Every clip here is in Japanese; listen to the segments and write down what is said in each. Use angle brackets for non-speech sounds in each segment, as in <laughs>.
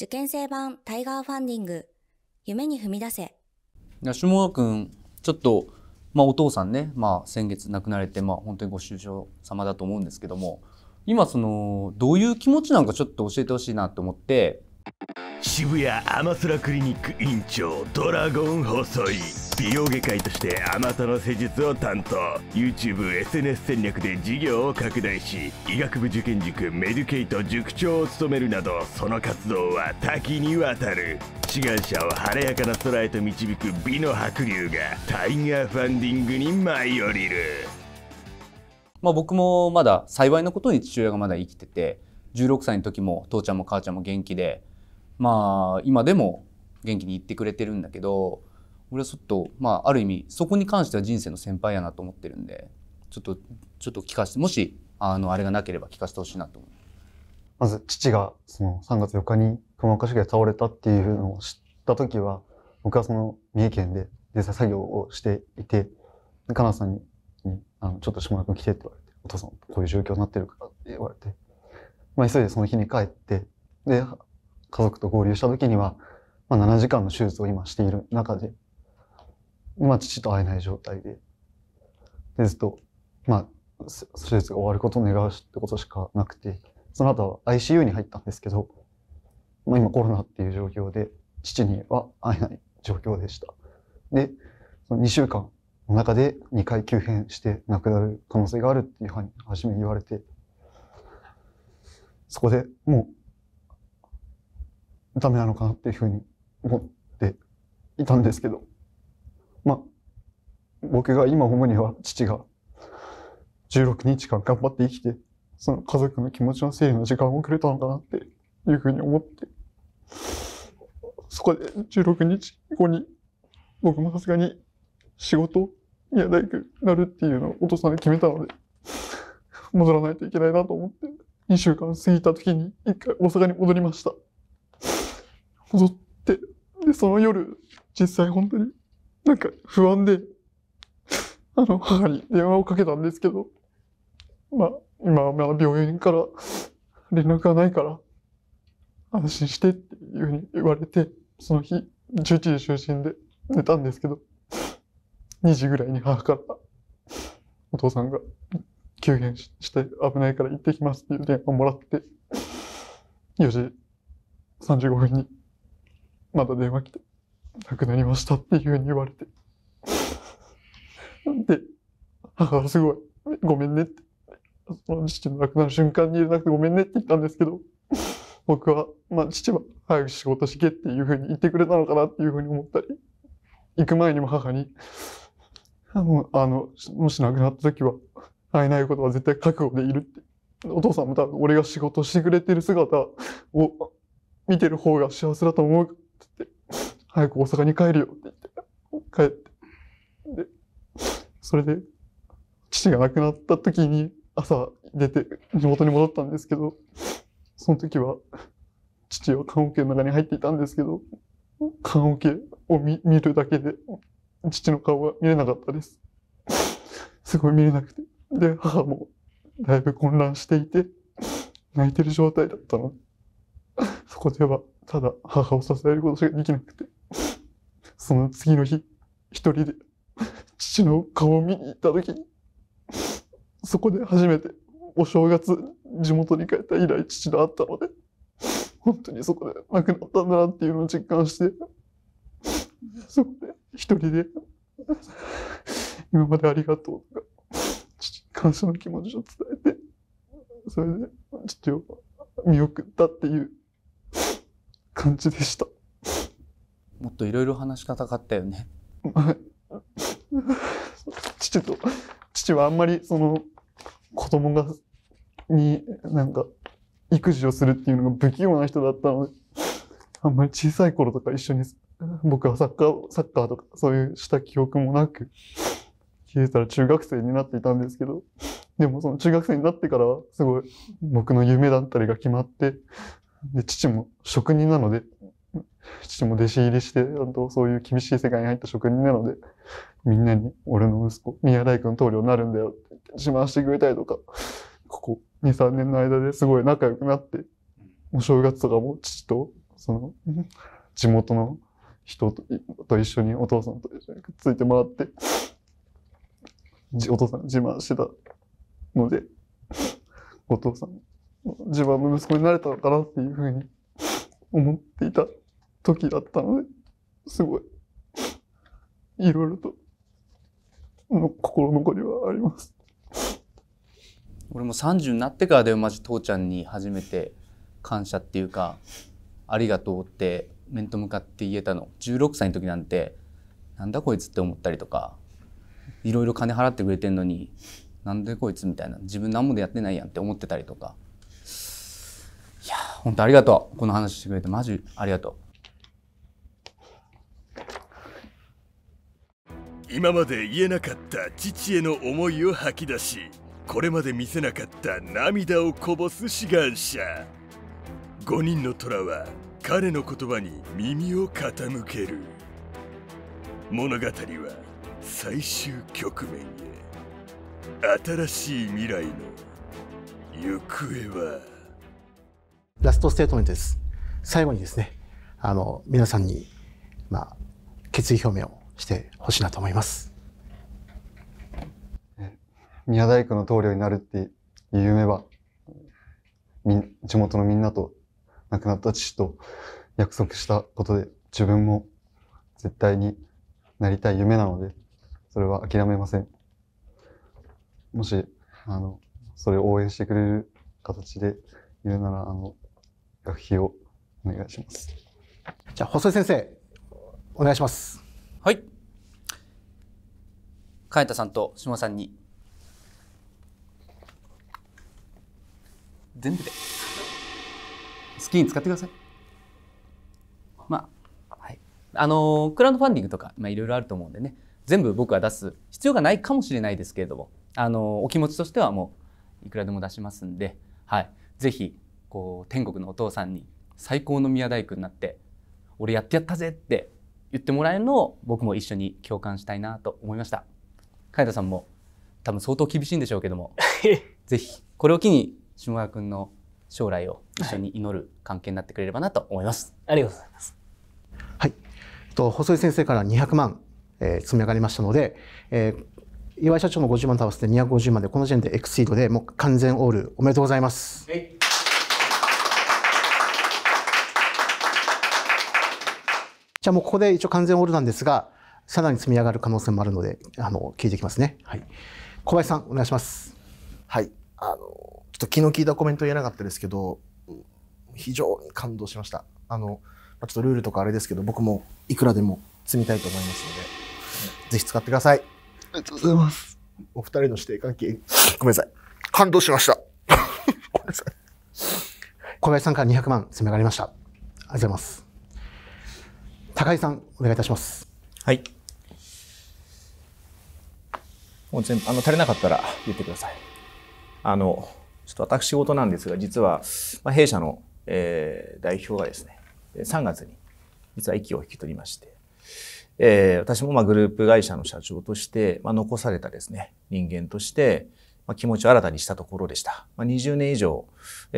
受験生版タイガーファンディング夢に踏み出せ下川君ちょっと、まあ、お父さんね、まあ、先月亡くなられて、まあ、本当にご愁傷様だと思うんですけども今そのどういう気持ちなのかちょっと教えてほしいなと思って渋谷アマスラクリニック院長ドラゴン細井美容外科医としてあまたの施術を担当 YouTubeSNS 戦略で事業を拡大し医学部受験塾メデュケイト塾長を務めるなどその活動は多岐にわたる志願者を晴れやかな空へと導く美の白龍がタイガーファンディングに舞い降りるまあ僕もまだ幸いなことに父親がまだ生きてて16歳の時も父ちゃんも母ちゃんも元気でまあ今でも元気に言ってくれてるんだけど俺はちょっとまあある意味そこに関しては人生の先輩やなと思ってるんでちょっとちょっと聞かせてもしあのあれがなければ聞かせてほしいなと思うまず父がその3月4日に熊岡市下が倒れたっていうのを知った時は僕はその三重県で連載作業をしていてカナさんにあのちょっと下村君来てって言われてお父さんこういう状況になってるからって言われて、まあ、急いでその日に帰ってで家族と合流した時には、まあ、7時間の手術を今している中で、まあ、父と会えない状態で、でずっと、まあ、手術が終わることを願うってことしかなくて、その後は ICU に入ったんですけど、まあ、今コロナっていう状況で、父には会えない状況でした。で、その2週間の中で2回急変して亡くなる可能性があるっていうふうに初め言われて、そこでもうダメなのかなっていうふうに思っていたんですけど、まあ、僕が今思うには父が16日間頑張って生きて、その家族の気持ちの整理の時間をくれたのかなっていうふうに思って、そこで16日後に僕もさすがに仕事や、大工なるっていうのをお父さんに決めたので、戻らないといけないなと思って、2週間過ぎた時に一回大阪に戻りました。戻って、で、その夜、実際本当になんか不安で、<laughs> あの、母に電話をかけたんですけど、まあ、今はまだ病院から連絡がないから、安心してっていうふうに言われて、その日、11時就寝で寝たんですけど、2時ぐらいに母から、お父さんが急変して危ないから行ってきますっていう電話をもらって、4時35分にまた電話来て、亡くなりましたっていうふうに言われて。で、母はすごい、ごめんねって、その父の亡くなる瞬間に入なくてごめんねって言ったんですけど、僕は、まあ父は早く仕事しけっていうふうに言ってくれたのかなっていうふうに思ったり、行く前にも母に、あの、あのもし亡くなった時は、会えないことは絶対覚悟でいるって。お父さんも多分俺が仕事してくれてる姿を見てる方が幸せだと思うつって、早く大阪に帰るよって言って、帰って。で、それで、父が亡くなった時に朝出て地元に戻ったんですけど、その時は、父は棺桶の中に入っていたんですけど、棺桶を見見るだけで、父の顔が見れなかったです。すごい見れなくて。で、母もだいぶ混乱していて、泣いてる状態だったの。そこでは、ただ母を支えることしかできなくて、その次の日、一人で父の顔を見に行った時に、そこで初めてお正月地元に帰った以来父と会ったので、本当にそこで亡くなったんだなっていうのを実感して、そこで一人で、今までありがとうとか、父に感謝の気持ちを伝えて、それで父を見送ったっていう感じでした。もっといろいろ話し方があったよね。<laughs> 父と、父はあんまりその子供が、になんか育児をするっていうのが不器用な人だったので、あんまり小さい頃とか一緒に、僕はサッカー、サッカーとかそういうした記憶もなく、気づいたら中学生になっていたんですけど、でもその中学生になってからはすごい僕の夢だったりが決まって、で、父も職人なので、父も弟子入りして、そういう厳しい世界に入った職人なので、みんなに俺の息子、宮大工の棟梁になるんだよって自慢してくれたりとか、ここ2、3年の間ですごい仲良くなって、お正月とかも父と、その、地元の人と一緒に、お父さんと一緒にくっついてもらって、お父さん自慢してたので、お父さん自分の息子になれたのかなっていうふうに思っていた時だったので、すごい、いろいろと、の心残りはあります。俺も30になってからでマジ父ちゃんに初めて感謝っていうか、ありがとうって面と向かって言えたの。16歳の時なんて、なんだこいつって思ったりとか、いろいろ金払ってくれてんのに、なんでこいつみたいな、自分何もでやってないやんって思ってたりとか。本当ありがとう。この話してくれて、マジありがとう。今まで言えなかった父への思いを吐き出しこれまで見せなかった涙をこぼす志願者5人の虎は彼の言葉に耳を傾ける物語は最終局面へ新しい未来の行方はラストステートメントです。最後にですね、あの、皆さんに、まあ、決意表明をしてほしいなと思います。宮大工の棟梁になるっていう夢は、地元のみんなと亡くなった父と約束したことで、自分も絶対になりたい夢なので、それは諦めません。もし、あの、それを応援してくれる形で言うなら、あの、学費をお願いします。じゃあ、細井先生、お願いします。はい。海田さんと下さんに。全部で。好きに使ってください。まあ、はい。あの、クラウドファンディングとか、まあ、いろいろあると思うんでね、全部僕は出す必要がないかもしれないですけれども、あの、お気持ちとしてはもう、いくらでも出しますんで、はい。ぜひ、こう天国のお父さんに最高の宮大工になって俺やってやったぜって言ってもらえるのを僕も一緒に共感したいなと思いました海田さんも多分相当厳しいんでしょうけども <laughs> ぜひこれを機に下川君の将来を一緒に祈る関係になってくれればなと思います、はい、ありがとうございますはいと細井先生から200万、えー、積み上がりましたので、えー、岩井社長の50万と合わせて250万でこの時点でエクイードでもう完全オールおめでとうございます、はいじゃあもうここで一応完全オールなんですが、さらに積み上がる可能性もあるので、あの、聞いていきますね。はい。小林さん、お願いします。はい。あの、ちょっと気の利いたコメント言えなかったですけど、非常に感動しました。あの、ちょっとルールとかあれですけど、僕もいくらでも積みたいと思いますので、ぜひ使ってください。ありがとうございます。お二人の指定関係、ごめんなさい。感動しました。ごめんなさい。小林さんから200万積み上がりました。ありがとうございます。高井さんお願いいたします。はい。もう全部あの足りなかったら言ってください。あのちょっと私事なんですが実は、まあ、弊社の、えー、代表がですね3月に実は息を引き取りまして、えー、私もまあグループ会社の社長として、まあ、残されたですね人間として、まあ、気持ちを新たにしたところでした。まあ、20年以上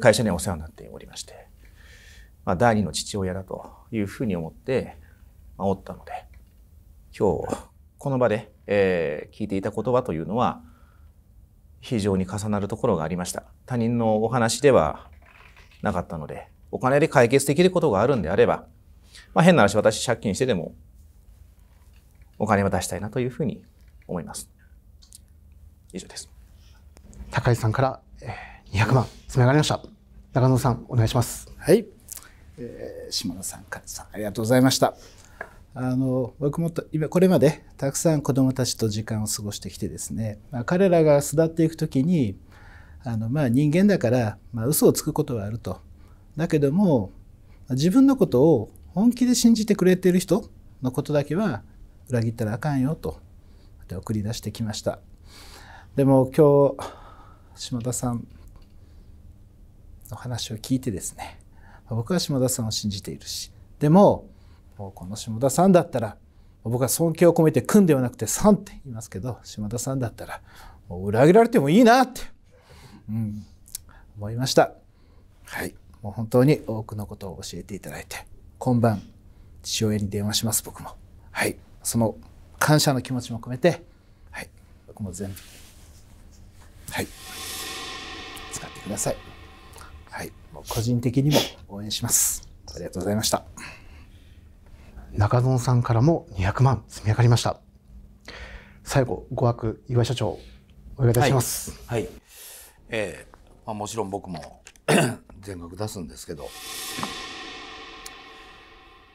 会社にはお世話になっておりまして。まあ、第二の父親だというふうに思って、おったので今日この場で、えー、聞いていた言葉というのは非常に重なるところがありました他人のお話ではなかったのでお金で解決できることがあるんであれば、まあ、変な話私借金してでもお金は出したいなというふうに思います以上です高井さんから200万積み上がりました中野さんお願いしますはい、えー、島田さん勝さんありがとうございましたあの僕も今これまでたくさん子どもたちと時間を過ごしてきてですね、まあ、彼らが巣立っていく時にあのまあ人間だから、まあ、嘘をつくことはあるとだけども自分のことを本気で信じてくれている人のことだけは裏切ったらあかんよと送り出してきましたでも今日島田さんの話を聞いてですね僕は島田さんを信じているしでもこの下田さんだったら僕は尊敬を込めて「君」ではなくて「さん」って言いますけど下田さんだったらもう裏切られてもいいなって、うん、思いましたはいもう本当に多くのことを教えていただいて今晩父親に電話します僕もはいその感謝の気持ちも込めてはい僕も全部はい使ってくださいはいもう個人的にも応援しますありがとうございましたさんからも200万積み上がりました。最後、5枠岩井社長、お願いいたします。はい。はい、えー、まあ、もちろん僕も <clears throat> 全額出すんですけど、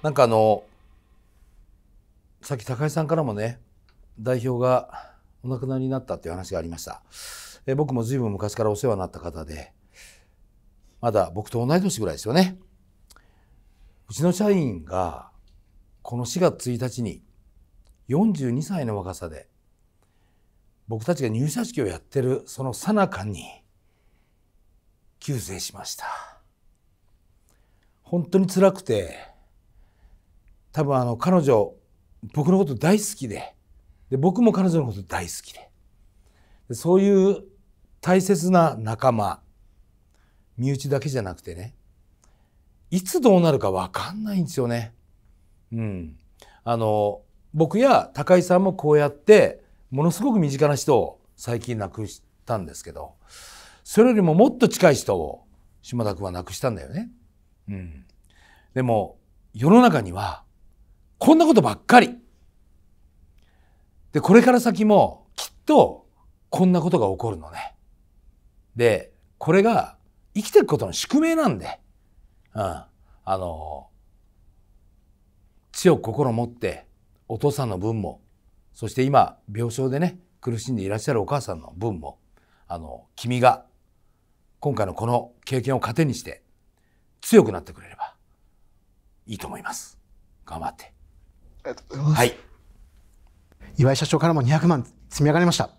なんかあの、さっき高井さんからもね、代表がお亡くなりになったっていう話がありました。えー、僕も随分昔からお世話になった方で、まだ僕と同い年ぐらいですよね。うちの社員がこの4月1日に42歳の若さで僕たちが入社式をやってるそのさなかに急逝しました本当につらくて多分あの彼女僕のこと大好きでで僕も彼女のこと大好きででそういう大切な仲間身内だけじゃなくてねいつどうなるか分かんないんですよね。うん、あの僕や高井さんもこうやってものすごく身近な人を最近亡くしたんですけどそれよりももっと近い人を島田君は亡くしたんだよね。うん、でも世の中にはこんなことばっかりでこれから先もきっとこんなことが起こるのね。でこれが生きていくことの宿命なんで、うん、あの強く心持ってお父さんの分もそして今病床でね苦しんでいらっしゃるお母さんの分もあの君が今回のこの経験を糧にして強くなってくれればいいと思います。頑張って。ありがとうございます。はい。岩井社長からも200万積み上がりました。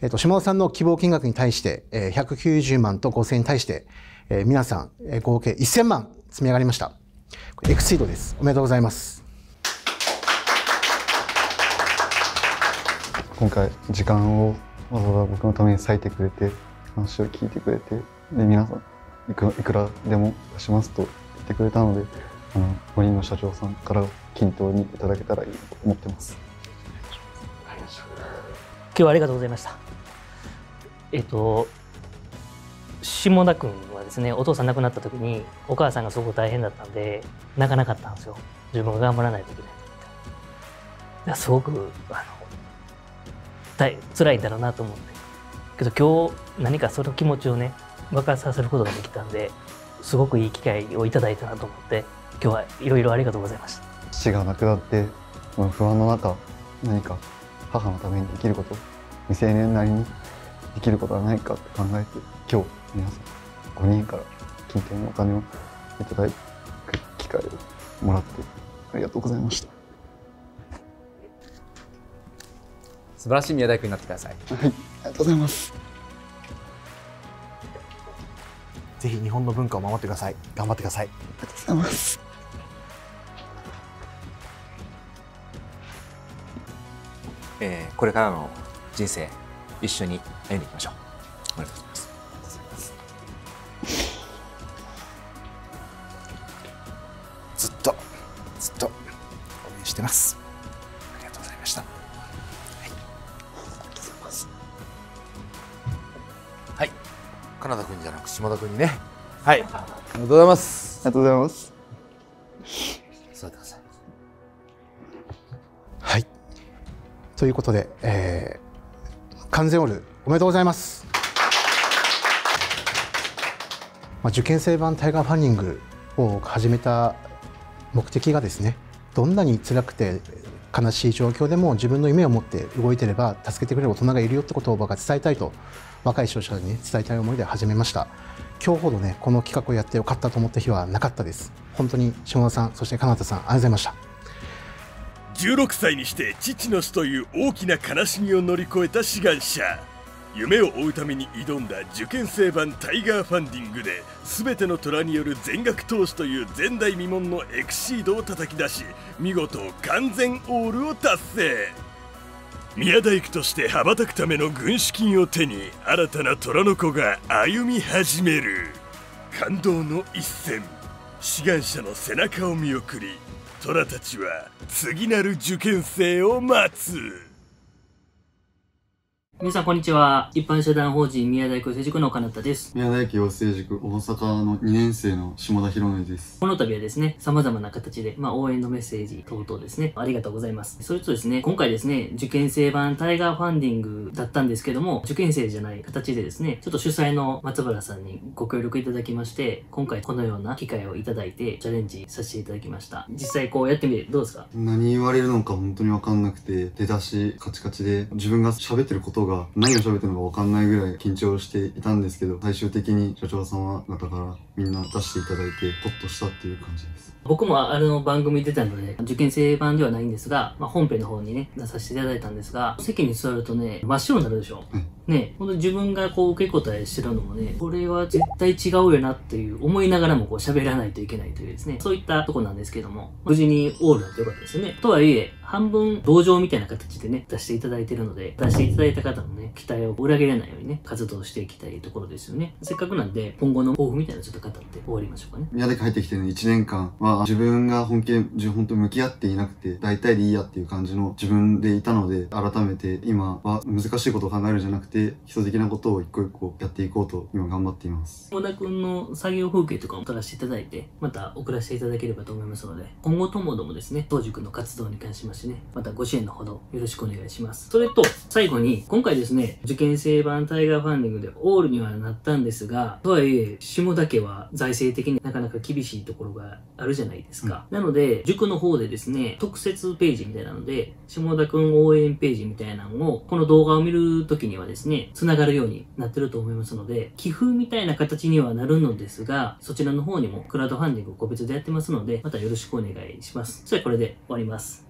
えっ、ー、と、島尾さんの希望金額に対して、えー、190万と5000に対して、えー、皆さん、えー、合計1000万積み上がりました。エクイードです。おめでとうございます。今回時間をわざわざ僕のために割いてくれて話を聞いてくれてで皆さんいくらでも出しますと言ってくれたのであの森の社長さんから均等にいただけたらいいと思ってます今日はありがとうございましたえっと下田君はですねお父さん亡くなった時にお母さんがすごく大変だったんで泣かなかったんですよ自分が頑張らないといけないすごくあの辛いだろうなと思うんでけど今日何かその気持ちをね爆発させることができたんですごくいい機会をいただいたなと思って今日はいろいろありがとうございました父が亡くなって不安の中何か母のためにできること未成年なりにできることはないかって考えて今日皆さん5人から金券のお金をいただく機会をもらってありがとうございました。素晴らしい宮大工になってください。はい、ありがとうございます。ぜひ日本の文化を守ってください。頑張ってください。ありがとうございます。えー、これからの人生一緒に歩んでいきましょう。ありがとうございます。ずっとずっと応援してます。島田君にねはいありがとうございますありがとうございます座ってくださいはいということで、えー、完全オールおめでとうございますまあ、受験生版タイガーファンディングを始めた目的がですねどんなに辛くて悲しい状況でも自分の夢を持って動いてれば助けてくれる大人がいるよってことを僕は伝えたいと若い視聴者に、ね、伝えたい思いで始めました今日ほどねこの企画をやってよかったと思った日はなかったです本当に下田さんそして金田さんありがとうございました16歳にして父の死という大きな悲しみを乗り越えた志願者夢を追うために挑んだ受験生版タイガーファンディングで全ての虎による全額投資という前代未聞のエクシードを叩き出し見事完全オールを達成宮大工として羽ばたくための軍資金を手に新たな虎の子が歩み始める感動の一戦志願者の背中を見送り虎たちは次なる受験生を待つ皆さん、こんにちは。一般社団法人宮台育成塾の金田です。宮台工養成塾大阪の2年生の下田博之です。この度はですね、様々な形で、まあ、応援のメッセージ等々ですね、ありがとうございます。それとですね、今回ですね、受験生版タイガーファンディングだったんですけども、受験生じゃない形でですね、ちょっと主催の松原さんにご協力いただきまして、今回このような機会をいただいて、チャレンジさせていただきました。実際こうやってみてどうですか何言われるのか本当にわかんなくて、出だしカチカチで、自分が喋ってることがが何を喋ってるのか分かんないぐらい緊張していたんですけど、最終的に社長様方からみんな出していただいて、ほッとしたっていう感じです。僕もあれの番組出たので、受験生版ではないんですが、まあ、本編の方にね、出させていただいたんですが、席に座るとね、真っ白になるでしょ。うね、ほんと自分がこう受け答えしてるのもね、これは絶対違うよなっていう思いながらもこう喋らないといけないというですね、そういったとこなんですけども、無事にオールだとよかったですね。とはいえ、半分同情みたいな形でね、出していただいてるので、出していただいた方のね、期待を裏切らないようにね、活動していきたいところですよね。せっかくなんで、今後の抱負みたいなちょっと語って終わりましょうかね。宮で帰ってきてね、1年間は自分が本気自本当向き合っていなくて、大体でいいやっていう感じの自分でいたので、改めて今は難しいことを考えるんじゃなくて、基礎的なことを一個一個やっていこうと、今頑張っています。小田くんの作業風景とかも撮らせていただいて、また送らせていただければと思いますので、今後ともどもですね、当塾の活動に関しましてしね、またご支援のほどよろしくお願いします。それと、最後に、今回ですね、受験生版タイガーファンディングでオールにはなったんですが、とはいえ、下田家は財政的になかなか厳しいところがあるじゃないですか。うん、なので、塾の方でですね、特設ページみたいなので、下田くん応援ページみたいなのを、この動画を見るときにはですね、繋がるようになってると思いますので、寄付みたいな形にはなるのですが、そちらの方にもクラウドファンディングを個別でやってますので、またよろしくお願いします。それはこれで終わります。